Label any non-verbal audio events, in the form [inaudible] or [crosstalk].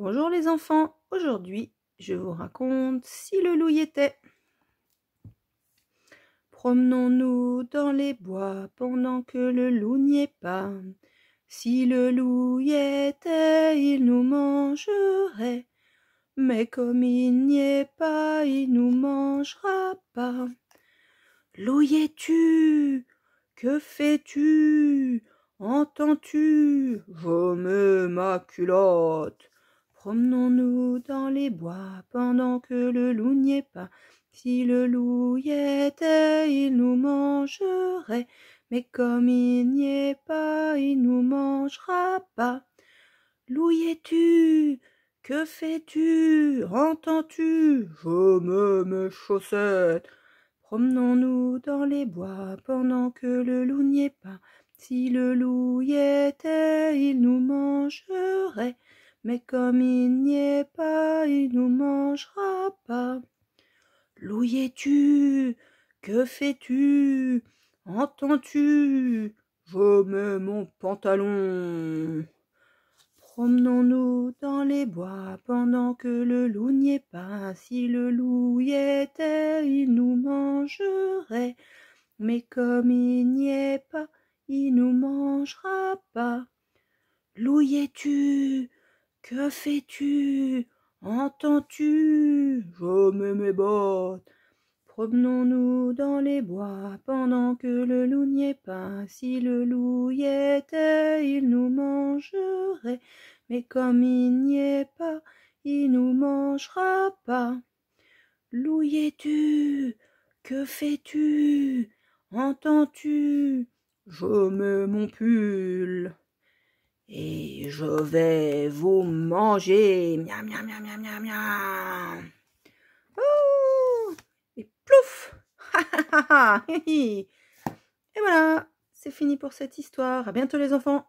Bonjour les enfants, aujourd'hui je vous raconte si le loup y était. Promenons-nous dans les bois pendant que le loup n'y est pas. Si le loup y était, il nous mangerait. Mais comme il n'y est pas, il nous mangera pas. Loup y es-tu Que fais-tu Entends-tu Je ma culotte Promenons-nous dans les bois pendant que le loup n'y est pas. Si le loup y était, il nous mangerait. Mais comme il n'y est pas, il nous mangera pas. Loup es-tu Que fais-tu Entends-tu Je me chaussettes. Promenons-nous dans les bois pendant que le loup n'y est pas. Si le loup y était, il nous mangerait mais comme il n'y est pas, il nous mangera pas. Louis tu Que fais-tu Entends-tu Je mets mon pantalon. Promenons-nous dans les bois pendant que le loup n'y est pas. Si le loup y était, il nous mangerait. Mais comme il n'y est pas, il nous mangera pas. Louis tu que fais-tu Entends-tu Je mets mes bottes. Promenons-nous dans les bois pendant que le loup n'y est pas. Si le loup y était, il nous mangerait. Mais comme il n'y est pas, il nous mangera pas. Loup tu Que fais-tu Entends-tu Je mets mon pull et je vais vous manger. Miam, miam, miam, miam, miam, oh, Et plouf [laughs] Et voilà, c'est fini pour cette histoire. À bientôt les enfants